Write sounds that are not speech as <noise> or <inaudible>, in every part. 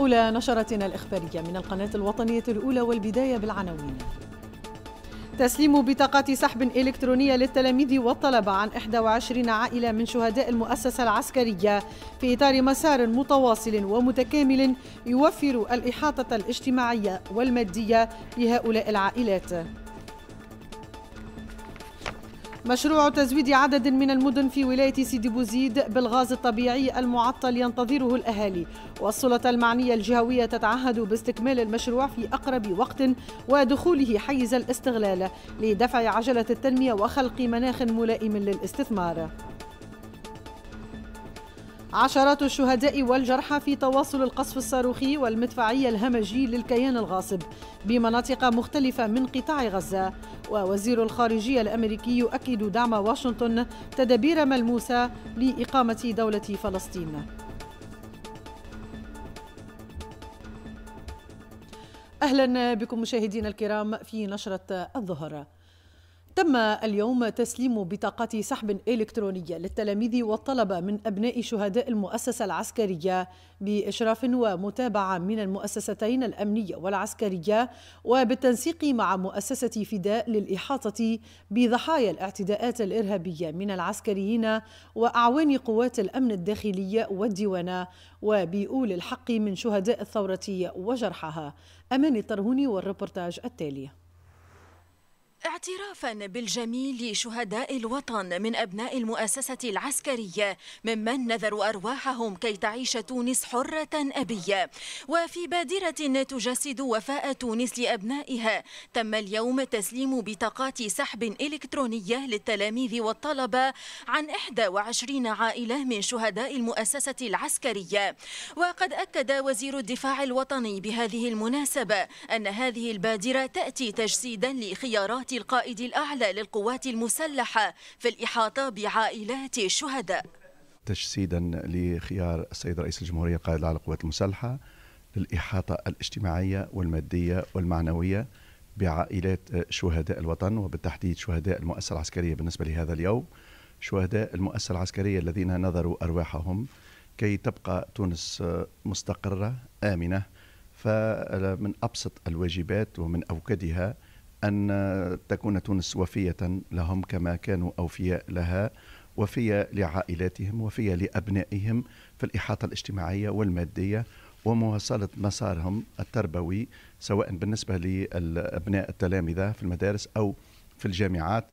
أولى نشرتنا الإخبارية من القناة الوطنية الأولى والبداية بالعناوين تسليم بطاقات سحب إلكترونية للتلاميذ والطلبة عن 21 عائلة من شهداء المؤسسة العسكرية في إطار مسار متواصل ومتكامل يوفر الإحاطة الاجتماعية والمادية لهؤلاء العائلات مشروع تزويد عدد من المدن في ولاية سيدي بوزيد بالغاز الطبيعي المعطل ينتظره الأهالي والسلطة المعنية الجهوية تتعهد باستكمال المشروع في أقرب وقت ودخوله حيز الاستغلال لدفع عجلة التنمية وخلق مناخ ملائم للاستثمار عشرات الشهداء والجرحى في تواصل القصف الصاروخي والمدفعية الهمجي للكيان الغاصب بمناطق مختلفة من قطاع غزة ووزير الخارجية الأمريكي يؤكد دعم واشنطن تدابير ملموسة لإقامة دولة فلسطين أهلا بكم مشاهدينا الكرام في نشرة الظهر تم اليوم تسليم بطاقات سحب إلكترونية للتلاميذ والطلبة من أبناء شهداء المؤسسة العسكرية بإشراف ومتابعة من المؤسستين الأمنية والعسكرية وبالتنسيق مع مؤسسة فداء للإحاطة بضحايا الاعتداءات الإرهابية من العسكريين وأعوان قوات الأمن الداخلية والديوانة وبأولي الحق من شهداء الثورة وجرحها أمان الطرهوني والربورتاج التالي اعترافا بالجميل لشهداء الوطن من أبناء المؤسسة العسكرية ممن نذروا أرواحهم كي تعيش تونس حرة أبية وفي بادرة تجسد وفاء تونس لأبنائها تم اليوم تسليم بطاقات سحب إلكترونية للتلاميذ والطلبة عن 21 عائلة من شهداء المؤسسة العسكرية وقد أكد وزير الدفاع الوطني بهذه المناسبة أن هذه البادرة تأتي تجسيدا لخيارات القائد الأعلى للقوات المسلحة في الإحاطة بعائلات الشهداء تجسيدا لخيار السيد رئيس الجمهورية القائد الأعلى للقوات المسلحة للإحاطة الاجتماعية والمادية والمعنوية بعائلات شهداء الوطن وبالتحديد شهداء المؤسسة العسكرية بالنسبة لهذا اليوم شهداء المؤسسة العسكرية الذين نذروا أرواحهم كي تبقى تونس مستقرة آمنة فمن أبسط الواجبات ومن أوكدها أن تكون تونس وفية لهم كما كانوا أوفياء لها وفية لعائلاتهم وفية لأبنائهم في الإحاطة الاجتماعية والمادية ومواصلة مسارهم التربوي سواء بالنسبة لأبناء التلامذة في المدارس أو في الجامعات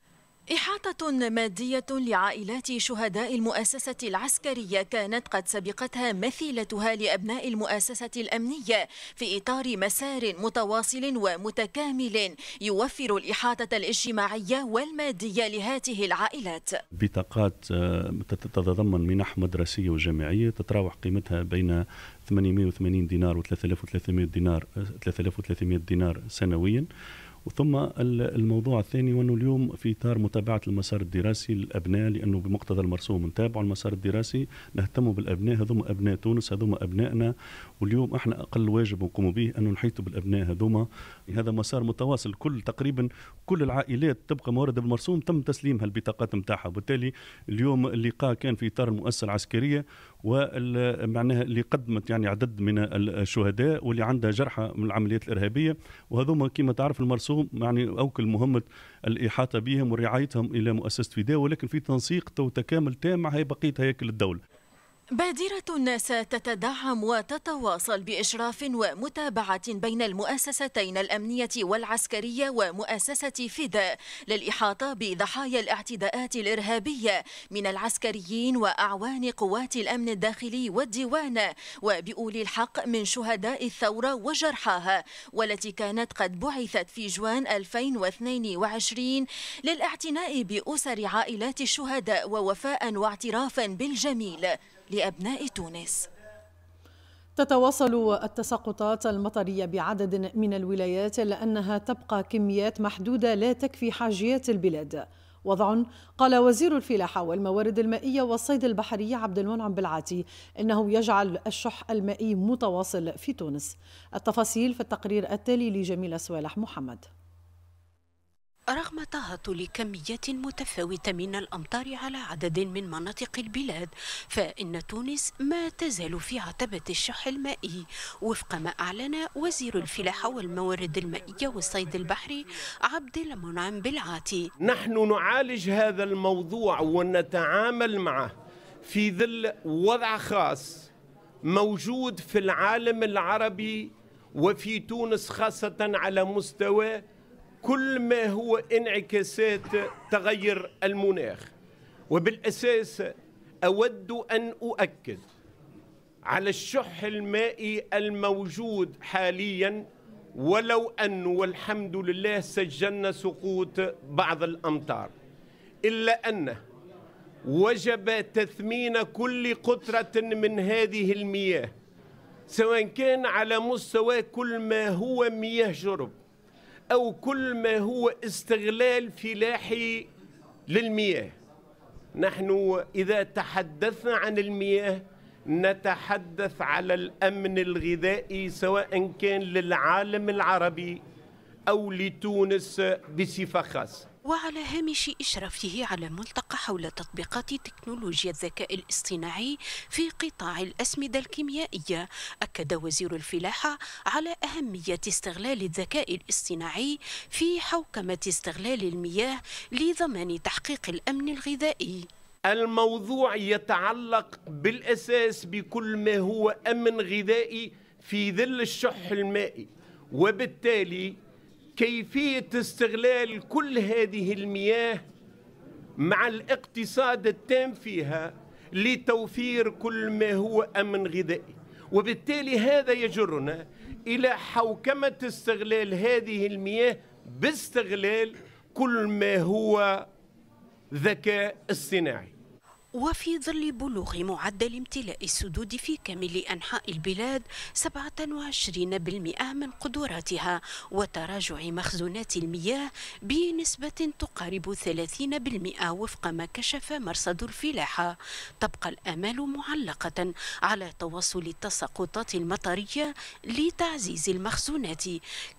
إحاطة مادية لعائلات شهداء المؤسسة العسكرية كانت قد سبقتها مثيلتها لأبناء المؤسسة الأمنية في إطار مسار متواصل ومتكامل يوفر الإحاطة الاجتماعية والمادية لهاته العائلات بطاقات آه، تتضمن منح مدرسية وجامعية تتراوح قيمتها بين 880 دينار و 3300 دينار 3300 آه، دينار سنويا وثم الموضوع الثاني وانه اليوم في اطار متابعه المسار الدراسي للابناء لانه بمقتضى المرسوم نتابع المسار الدراسي نهتم بالابناء هذوما ابناء تونس هذوما ابنائنا واليوم احنا اقل واجب نقوم به انه نحيط بالابناء هذوما هذا مسار متواصل كل تقريبا كل العائلات تبقى موارد بالمرسوم تم تسليمها البطاقات نتاعها وبالتالي اليوم اللقاء كان في اطار المؤسسه العسكريه ومعناها اللي قدمت يعني عدد من الشهداء واللي عندها جرحى من العمليات الارهابيه وهذوما كما تعرف المرسوم يعني اوكل مهمه الاحاطه بهم ورعايتهم الى مؤسسه فداء ولكن في تنسيق تو تكامل تام مع بقيه هياكل الدوله بادرة تتدعم وتتواصل بإشراف ومتابعة بين المؤسستين الأمنية والعسكرية ومؤسسة فيدا للإحاطة بضحايا الاعتداءات الإرهابية من العسكريين وأعوان قوات الأمن الداخلي والديوان وبأولي الحق من شهداء الثورة وجرحاها والتي كانت قد بعثت في جوان 2022 للاعتناء بأسر عائلات الشهداء ووفاء واعترافا بالجميل لأبناء تونس تتواصل التساقطات المطرية بعدد من الولايات إلا أنها تبقى كميات محدودة لا تكفي حاجيات البلاد وضع قال وزير الفلاحة والموارد المائية والصيد البحري عبد المنعم بالعاتي إنه يجعل الشح المائي متواصل في تونس التفاصيل في التقرير التالي لجميلة سوالح محمد رغم تهطل كميات متفاوتة من الأمطار على عدد من مناطق البلاد فإن تونس ما تزال في عتبة الشح المائي وفق ما أعلن وزير الفلاحة والموارد المائية والصيد البحري عبد المنعم بالعاتي نحن نعالج هذا الموضوع ونتعامل معه في ظل وضع خاص موجود في العالم العربي وفي تونس خاصة على مستوى كل ما هو انعكاسات تغير المناخ وبالاساس اود ان اؤكد على الشح المائي الموجود حاليا ولو أن والحمد لله سجلنا سقوط بعض الأمطار إلا أنه وجب تثمين كل قطرة من هذه المياه سواء كان على مستوى كل ما هو مياه جرب أو كل ما هو استغلال فلاحي للمياه نحن إذا تحدثنا عن المياه نتحدث على الأمن الغذائي سواء كان للعالم العربي أو لتونس بصفة خاصة وعلى هامش إشرافه على ملتقى حول تطبيقات تكنولوجيا الذكاء الاصطناعي في قطاع الأسمدة الكيميائية أكد وزير الفلاحة على أهمية استغلال الذكاء الاصطناعي في حوكمة استغلال المياه لضمان تحقيق الأمن الغذائي الموضوع يتعلق بالأساس بكل ما هو أمن غذائي في ظل الشح المائي وبالتالي كيفية استغلال كل هذه المياه مع الاقتصاد التام فيها لتوفير كل ما هو أمن غذائي وبالتالي هذا يجرنا إلى حوكمة استغلال هذه المياه باستغلال كل ما هو ذكاء اصطناعي وفي ظل بلوغ معدل امتلاء السدود في كامل أنحاء البلاد 27% من قدراتها وتراجع مخزونات المياه بنسبة تقارب 30% وفق ما كشف مرصد الفلاحة تبقى الآمال معلقة على تواصل التساقطات المطرية لتعزيز المخزونات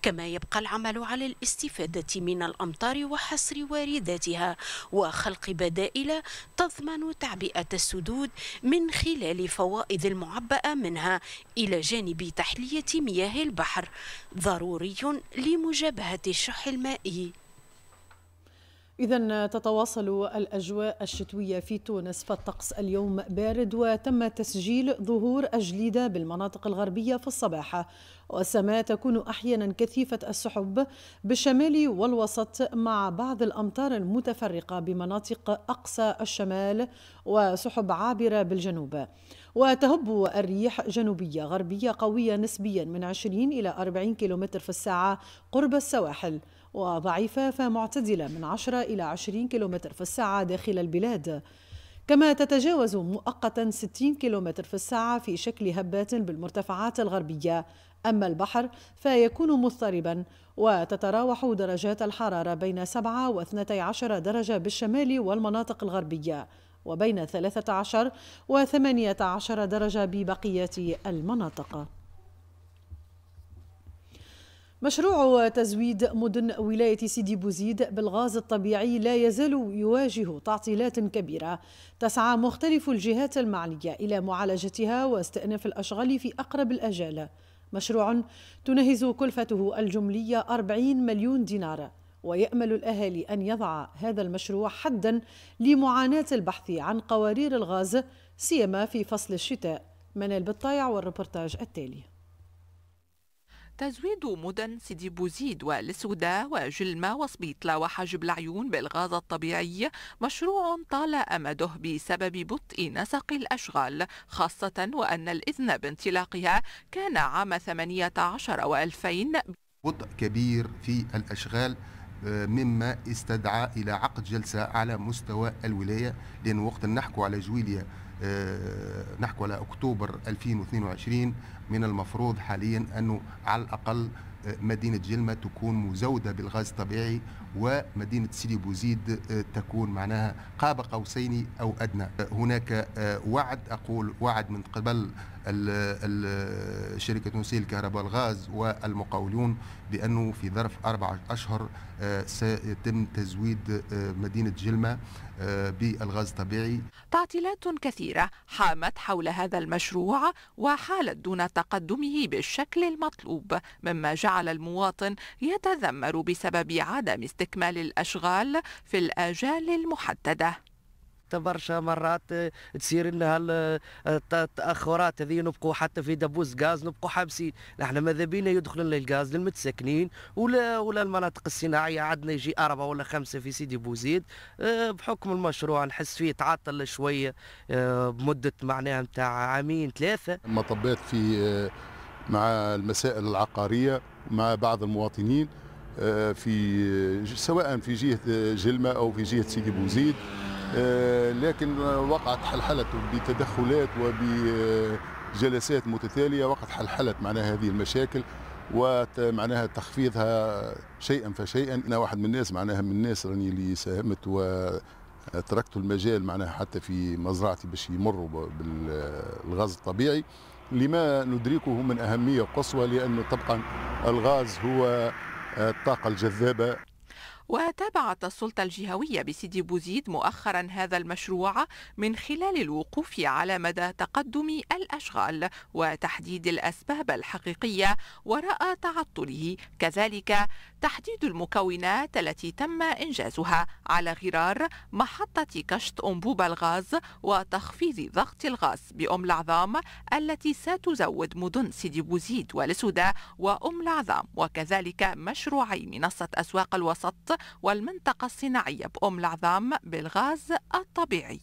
كما يبقى العمل على الاستفادة من الأمطار وحصر وارداتها وخلق بدائل تضمن تعزيز تعبئة السدود من خلال فوائد المعبأة منها إلى جانب تحلية مياه البحر ضروري لمجابهة الشح المائي إذا تتواصل الأجواء الشتوية في تونس فالطقس اليوم بارد وتم تسجيل ظهور أجليدة بالمناطق الغربية في الصباح والسماء تكون أحيانا كثيفة السحب بالشمال والوسط مع بعض الأمطار المتفرقة بمناطق أقصى الشمال وسحب عابرة بالجنوب وتهب الريح جنوبية غربية قوية نسبيا من 20 إلى 40 كم في الساعة قرب السواحل وضعيفة فمعتدلة من 10 إلى 20 كيلومتر في الساعة داخل البلاد كما تتجاوز مؤقتا 60 كيلومتر في الساعة في شكل هبات بالمرتفعات الغربية أما البحر فيكون مضطربا وتتراوح درجات الحرارة بين 7 و 12 درجة بالشمال والمناطق الغربية وبين 13 و 18 درجة ببقية المناطق مشروع تزويد مدن ولاية سيدي بوزيد بالغاز الطبيعي لا يزال يواجه تعطيلات كبيرة تسعى مختلف الجهات المعنية إلى معالجتها واستئناف الأشغال في أقرب الأجال مشروع تنهز كلفته الجملية 40 مليون دينار ويأمل الأهالي أن يضع هذا المشروع حدا لمعاناة البحث عن قوارير الغاز سيما في فصل الشتاء منال بالطايع والربورتاج التالي تزويد مدن سيدي بوزيد والسوداء وجلمة وسبيطلة وحاجب العيون بالغاز الطبيعي مشروع طال أمده بسبب بطء نسق الأشغال خاصة وأن الإذن بانطلاقها كان عام 18 و2000 بطء كبير في الأشغال آه، مما استدعى إلى عقد جلسة على مستوى الولاية لأن وقت نحكوا على جويلية آه، نحكي على اكتوبر 2022 من المفروض حاليا انه على الاقل آه، مدينه جلمه تكون مزوده بالغاز الطبيعي ومدينة سيدي بوزيد آه، تكون معناها قاب قوسين أو أدنى آه، هناك آه، وعد أقول وعد من قبل شركة التونسية الكهرباء والغاز والمقاولون بأنه في ظرف أربعة أشهر سيتم تزويد مدينة جلمة بالغاز الطبيعي تعطيلات كثيرة حامت حول هذا المشروع وحالت دون تقدمه بالشكل المطلوب مما جعل المواطن يتذمر بسبب عدم استخدام استكمال الأشغال في الآجال المحددة برشا مرات تصير لنا التاخرات هذه نبقوا حتى في دبوس غاز نبقوا حابسين نحن ماذا بينا يدخل لنا الغاز للمتسكنين ولا ولا المناطق الصناعيه عندنا يجي اربعه ولا خمسه في سيدي بوزيد آه، بحكم المشروع نحس فيه تعطل شويه آه، بمده معناها نتاع عامين ثلاثه ما طبيت في آه، مع المسائل العقاريه مع بعض المواطنين آه، في سواء في جهه آه، جلمه او في جهه سيدي بوزيد آه، لكن وقعت حلحله بتدخلات وبجلسات متتاليه وقعت حلحلت معناها هذه المشاكل ومعناها تخفيضها شيئا فشيئا انا واحد من الناس معناها من الناس راني اللي ساهمت و تركت المجال معناها حتى في مزرعتي باش يمروا بالغاز الطبيعي لما ندركه من اهميه قصوى لانه طبقا الغاز هو الطاقة الجذابة وتابعت السلطة الجهوية بسيدي بوزيد مؤخرا هذا المشروع من خلال الوقوف على مدى تقدم الأشغال وتحديد الأسباب الحقيقية وراء تعطله كذلك تحديد المكونات التي تم إنجازها على غرار محطة كشط أنبوب الغاز وتخفيض ضغط الغاز بأم العظام التي ستزود مدن سيدي بوزيد ولسودة وأم العظام وكذلك مشروعي منصة أسواق الوسط والمنطقة الصناعية بأم العظام بالغاز الطبيعي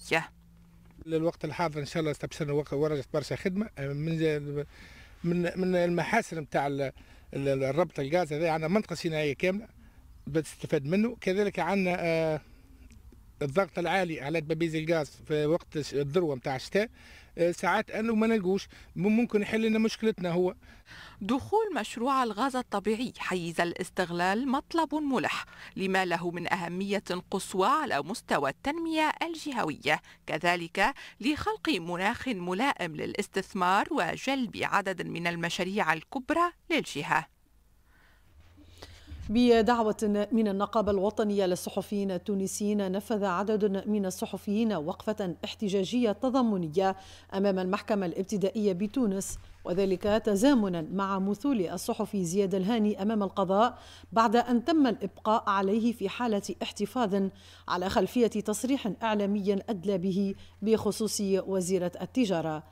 للوقت الحاضر ان شاء الله استبشرنا ورجت برشا خدمه من من من المحاسن نتاع الربط الغاز هذا عندنا منطقه صناعيه كامله بتستفاد منه كذلك عندنا آه، الضغط العالي على دبابيز الغاز في وقت الذروه نتاع الشتاء آه، ساعات انه ما نلقوش ممكن يحل لنا مشكلتنا هو دخول مشروع الغاز الطبيعي حيز الاستغلال مطلب ملح لما له من اهميه قصوى على مستوى التنميه الجهويه كذلك لخلق مناخ ملائم للاستثمار وجلب عدد من المشاريع الكبرى للجهه بدعوة من النقابة الوطنية للصحفيين التونسيين نفذ عدد من الصحفيين وقفة احتجاجية تضامنية أمام المحكمة الابتدائية بتونس وذلك تزامنا مع مثول الصحفي زياد الهاني امام القضاء بعد ان تم الابقاء عليه في حاله احتفاظ على خلفيه تصريح اعلامي ادلى به بخصوص وزيره التجاره.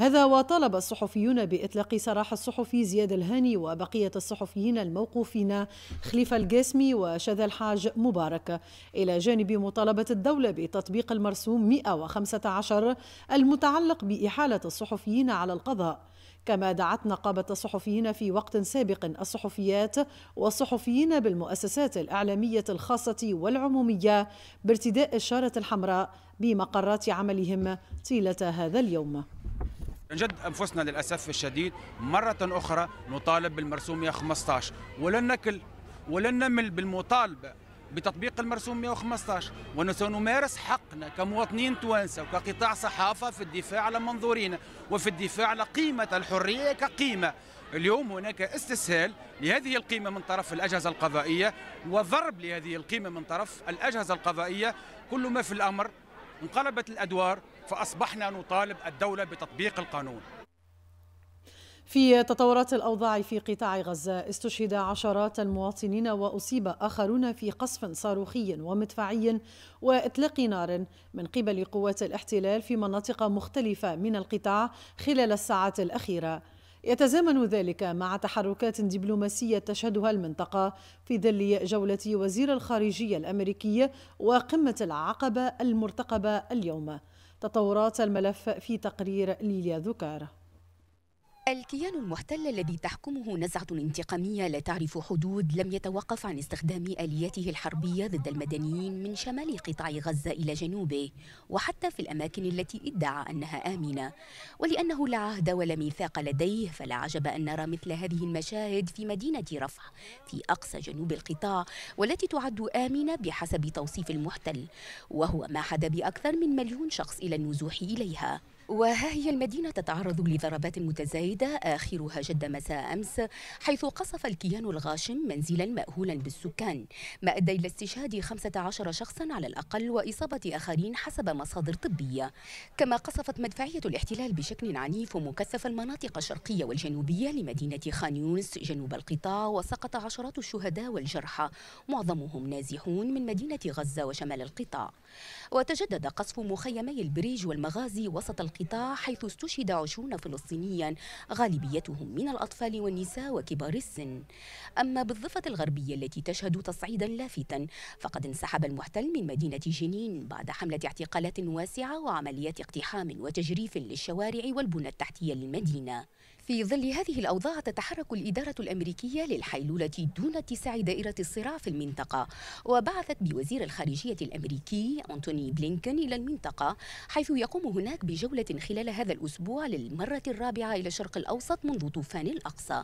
هذا وطالب الصحفيون بإطلاق سراح الصحفي زياد الهاني وبقية الصحفيين الموقوفين خليفة القاسمي وشذا الحاج مبارك إلى جانب مطالبة الدولة بتطبيق المرسوم 115 المتعلق بإحالة الصحفيين على القضاء كما دعت نقابة الصحفيين في وقت سابق الصحفيات والصحفيين بالمؤسسات الإعلامية الخاصة والعمومية بارتداء الشارة الحمراء بمقرات عملهم طيلة هذا اليوم نجد انفسنا للاسف الشديد مره اخرى نطالب بالمرسوم 115 ولن نكل ولن نمل بالمطالبه بتطبيق المرسوم 115 وسنمارس حقنا كمواطنين توانسة وكقطاع صحافة في الدفاع على منظورنا وفي الدفاع على قيمة الحرية كقيمة اليوم هناك استسهال لهذه القيمة من طرف الأجهزة القضائية وضرب لهذه القيمة من طرف الأجهزة القضائية كل ما في الأمر انقلبت الأدوار فأصبحنا نطالب الدولة بتطبيق القانون في تطورات الأوضاع في قطاع غزة استشهد عشرات المواطنين وأصيب آخرون في قصف صاروخي ومدفعي وإطلاق نار من قبل قوات الاحتلال في مناطق مختلفة من القطاع خلال الساعات الأخيرة يتزامن ذلك مع تحركات دبلوماسية تشهدها المنطقة في ظل جولة وزير الخارجية الأمريكي وقمة العقبة المرتقبة اليوم تطورات الملف في تقرير ليليا ذكاره الكيان المحتل الذي تحكمه نزعة انتقامية لا تعرف حدود لم يتوقف عن استخدام آلياته الحربية ضد المدنيين من شمال قطاع غزة إلى جنوبه وحتى في الأماكن التي ادعى أنها آمنة ولأنه لا عهد ولا ميثاق لديه فلا عجب أن نرى مثل هذه المشاهد في مدينة رفح في أقصى جنوب القطاع والتي تعد آمنة بحسب توصيف المحتل وهو ما حد بأكثر من مليون شخص إلى النزوح إليها وها هي المدينة تتعرض لضربات متزايدة آخرها جد مساء أمس حيث قصف الكيان الغاشم منزلا مأهولا بالسكان ما أدى إلى استشهاد 15 شخصا على الأقل وإصابة آخرين حسب مصادر طبية كما قصفت مدفعية الاحتلال بشكل عنيف ومكثف المناطق الشرقية والجنوبية لمدينة خان يونس جنوب القطاع وسقط عشرات الشهداء والجرحى معظمهم نازحون من مدينة غزة وشمال القطاع وتجدد قصف مخيمي البريج والمغازي وسط القطاع القطاع حيث استشهد عشرون فلسطينيا غالبيتهم من الأطفال والنساء وكبار السن أما بالضفة الغربية التي تشهد تصعيدا لافتا فقد انسحب المحتل من مدينة جنين بعد حملة اعتقالات واسعة وعمليات اقتحام وتجريف للشوارع والبنى التحتية للمدينة في ظل هذه الأوضاع تتحرك الإدارة الأمريكية للحيلولة دون اتساع دائرة الصراع في المنطقة وبعثت بوزير الخارجية الأمريكي أنتوني بلينكن إلى المنطقة حيث يقوم هناك بجولة خلال هذا الأسبوع للمرة الرابعة إلى الشرق الأوسط منذ طوفان الأقصى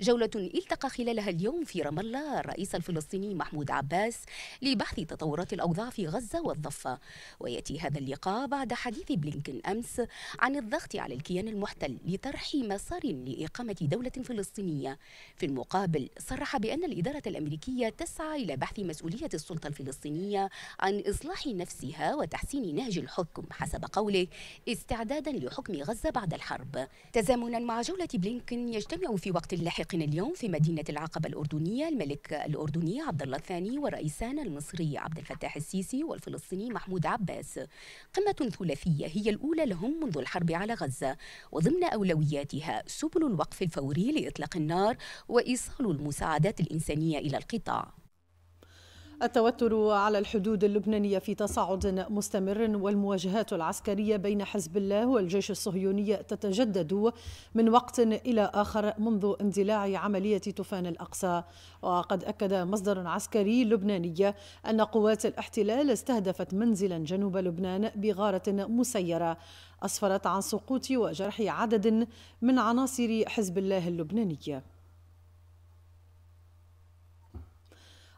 جولة التقى خلالها اليوم في رام الله الرئيس الفلسطيني محمود عباس لبحث تطورات الأوضاع في غزة والضفة ويأتي هذا اللقاء بعد حديث بلينكن أمس عن الضغط على الكيان المحتل لطرح مسار إصرار لإقامة دولة فلسطينية في المقابل صرح بأن الإدارة الأمريكية تسعى إلى بحث مسؤولية السلطة الفلسطينية عن إصلاح نفسها وتحسين نهج الحكم حسب قوله استعدادا لحكم غزة بعد الحرب تزامنا مع جولة بلينكن يجتمع في وقت لاحق اليوم في مدينة العقبة الأردنية الملك الأردني عبد الله الثاني والرئيسان المصري عبد الفتاح السيسي والفلسطيني محمود عباس قمة ثلاثية هي الأولى لهم منذ الحرب على غزة وضمن أولوياتها سبل الوقف الفوري لإطلاق النار وإيصال المساعدات الإنسانية إلى القطاع التوتر على الحدود اللبنانية في تصاعد مستمر والمواجهات العسكرية بين حزب الله والجيش الصهيوني تتجدد من وقت إلى آخر منذ اندلاع عملية طوفان الأقصى وقد أكد مصدر عسكري لبناني أن قوات الاحتلال استهدفت منزلا جنوب لبنان بغارة مسيرة أسفرت عن سقوط وجرح عدد من عناصر حزب الله اللبناني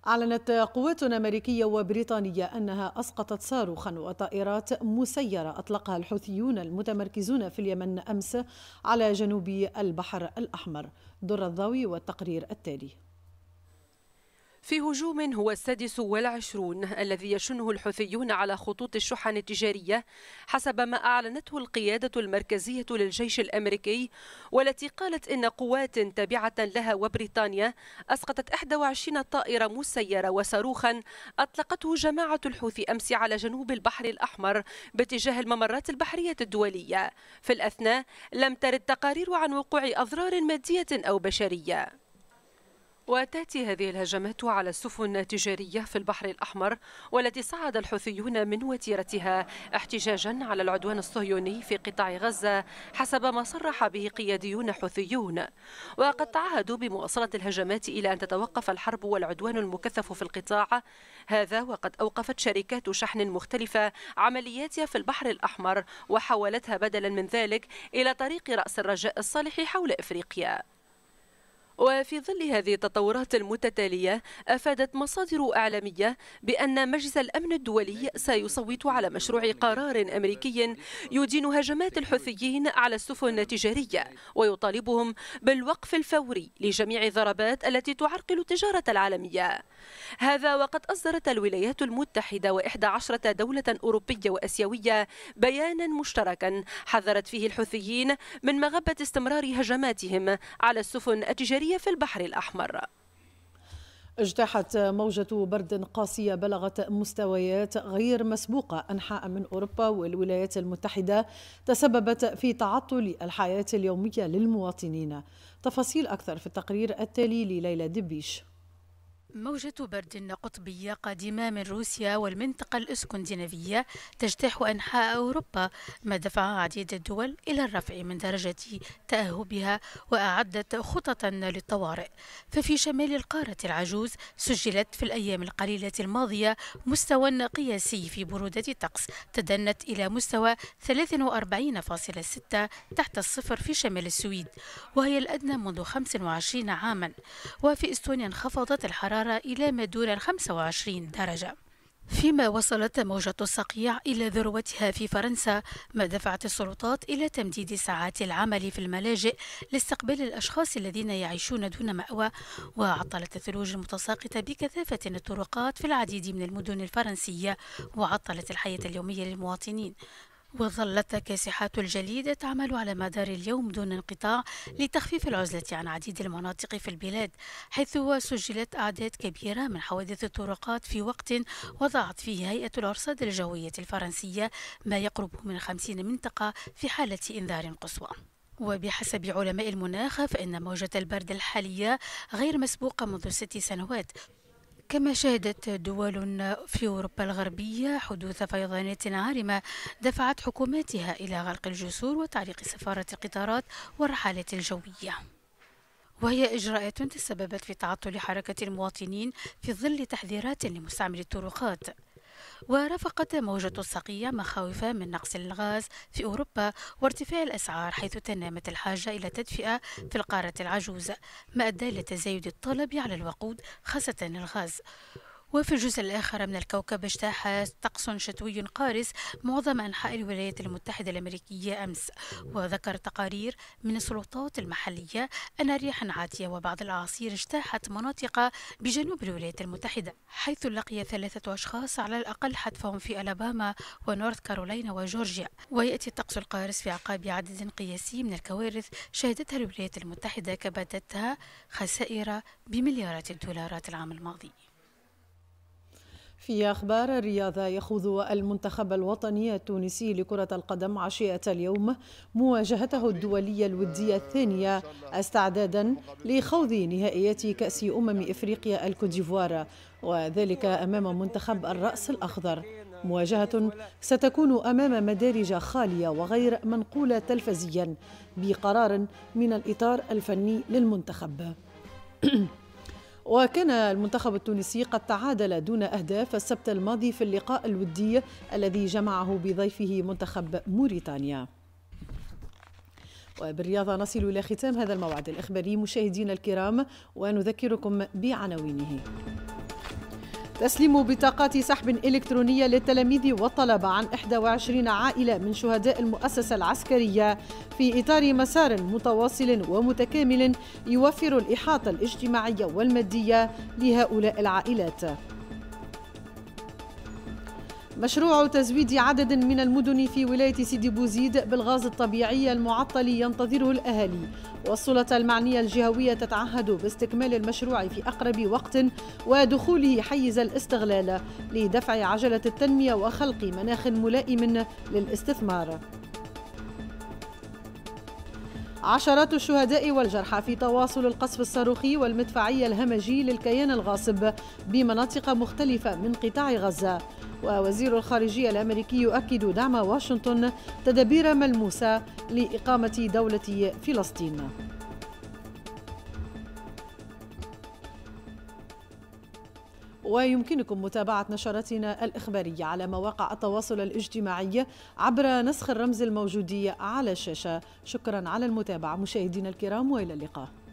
أعلنت قوات أمريكية وبريطانية أنها أسقطت صاروخا وطائرات مسيرة أطلقها الحوثيون المتمركزون في اليمن أمس على جنوب البحر الأحمر در الضوي والتقرير التالي في هجوم هو السادس والعشرون الذي يشنه الحوثيون على خطوط الشحن التجارية حسب ما أعلنته القيادة المركزية للجيش الأمريكي والتي قالت إن قوات تابعة لها وبريطانيا أسقطت 21 طائرة مسيرة وصاروخا أطلقته جماعة الحوثي أمس على جنوب البحر الأحمر باتجاه الممرات البحرية الدولية في الأثناء لم ترد تقارير عن وقوع أضرار مادية أو بشرية وتأتي هذه الهجمات على السفن التجارية في البحر الأحمر والتي صعد الحوثيون من وتيرتها احتجاجا على العدوان الصهيوني في قطاع غزة حسب ما صرح به قياديون حوثيون وقد تعهدوا بمواصلة الهجمات إلى أن تتوقف الحرب والعدوان المكثف في القطاع هذا وقد أوقفت شركات شحن مختلفة عملياتها في البحر الأحمر وحولتها بدلا من ذلك إلى طريق رأس الرجاء الصالح حول إفريقيا وفي ظل هذه التطورات المتتالية أفادت مصادر أعلامية بأن مجلس الأمن الدولي سيصوت على مشروع قرار أمريكي يدين هجمات الحوثيين على السفن التجارية ويطالبهم بالوقف الفوري لجميع الضربات التي تعرقل التجارة العالمية هذا وقد أصدرت الولايات المتحدة وإحدى عشرة دولة أوروبية وأسيوية بيانا مشتركا حذرت فيه الحوثيين من مغبة استمرار هجماتهم على السفن التجارية البحرية في البحر الأحمر اجتاحت موجة برد قاسية بلغت مستويات غير مسبوقة أنحاء من أوروبا والولايات المتحدة تسببت في تعطل الحياة اليومية للمواطنين تفاصيل أكثر في التقرير التالي لليلى دبيش موجة برد قطبية قادمة من روسيا والمنطقة الاسكندنافية تجتاح أنحاء أوروبا ما دفع عديد الدول إلى الرفع من درجة تأهبها وأعدت خططا للطوارئ ففي شمال القارة العجوز سجلت في الأيام القليلة الماضية مستوى قياسي في برودة الطقس تدنت إلى مستوى 43.6 تحت الصفر في شمال السويد وهي الأدنى منذ 25 عاما وفي استونيا انخفضت الحرارة الحرارة إلى ما دون 25 درجة فيما وصلت موجة الصقيع إلى ذروتها في فرنسا ما دفعت السلطات إلى تمديد ساعات العمل في الملاجئ لاستقبال الأشخاص الذين يعيشون دون مأوى وعطلت الثلوج المتساقطة بكثافة الطرقات في العديد من المدن الفرنسية وعطلت الحياة اليومية للمواطنين وظلت كاسحات الجليد تعمل على مدار اليوم دون انقطاع لتخفيف العزلة عن عديد المناطق في البلاد حيث سجلت أعداد كبيرة من حوادث الطرقات في وقت وضعت فيه هيئة الأرصاد الجوية الفرنسية ما يقرب من خمسين منطقة في حالة إنذار قصوى وبحسب علماء المناخ فإن موجة البرد الحالية غير مسبوقة منذ ست سنوات كما شهدت دول في أوروبا الغربية حدوث فيضانات عارمة دفعت حكوماتها إلى غلق الجسور وتعليق سفارة القطارات والرحلات الجوية وهي إجراءات تسببت في تعطل حركة المواطنين في ظل تحذيرات لمستعمل الطرقات ورافقت موجة الصقيع مخاوف من نقص الغاز في أوروبا وارتفاع الأسعار حيث تنامت الحاجة إلى تدفئة في القارة العجوز ما أدى إلى تزايد الطلب على الوقود خاصة الغاز وفي الجزء الآخر من الكوكب اجتاح طقس شتوي قارس معظم أنحاء الولايات المتحدة الأمريكية أمس وذكر تقارير من السلطات المحلية أن رياح عاتية وبعض الأعاصير اجتاحت مناطق بجنوب الولايات المتحدة حيث لقي ثلاثة أشخاص على الأقل حتفهم في ألاباما ونورث كارولينا وجورجيا ويأتي الطقس القارس في عقاب عدد قياسي من الكوارث شهدتها الولايات المتحدة كبدتها خسائر بمليارات الدولارات العام الماضي في أخبار الرياضة يخوض المنتخب الوطني التونسي لكرة القدم عشية اليوم مواجهته الدولية الودية الثانية استعدادا لخوض نهائيات كأس أمم إفريقيا الكوتديفوار وذلك أمام منتخب الرأس الأخضر مواجهة ستكون أمام مدارج خالية وغير منقولة تلفزيا بقرار من الإطار الفني للمنتخب <clears throat> وكان المنتخب التونسي قد تعادل دون أهداف السبت الماضي في اللقاء الودي الذي جمعه بضيفه منتخب موريتانيا وبالرياضة نصل إلى ختام هذا الموعد الإخباري مشاهدينا الكرام ونذكركم بعناوينه تسليم بطاقات سحب إلكترونية للتلاميذ والطلبة عن 21 عائلة من شهداء المؤسسة العسكرية في إطار مسار متواصل ومتكامل يوفر الإحاطة الاجتماعية والمادية لهؤلاء العائلات مشروع تزويد عدد من المدن في ولاية سيدي بوزيد بالغاز الطبيعي المعطل ينتظره الأهالي والسلطة المعنية الجهوية تتعهد باستكمال المشروع في أقرب وقت ودخوله حيز الاستغلال لدفع عجلة التنمية وخلق مناخ ملائم للاستثمار عشرات الشهداء والجرحى في تواصل القصف الصاروخي والمدفعية الهمجي للكيان الغاصب بمناطق مختلفة من قطاع غزة ووزير الخارجية الأمريكي يؤكد دعم واشنطن تدابير ملموسة لإقامة دولة فلسطين ويمكنكم متابعة نشرتنا الإخبارية على مواقع التواصل الاجتماعي عبر نسخ الرمز الموجود على الشاشة شكرا على المتابعة مشاهدينا الكرام وإلى اللقاء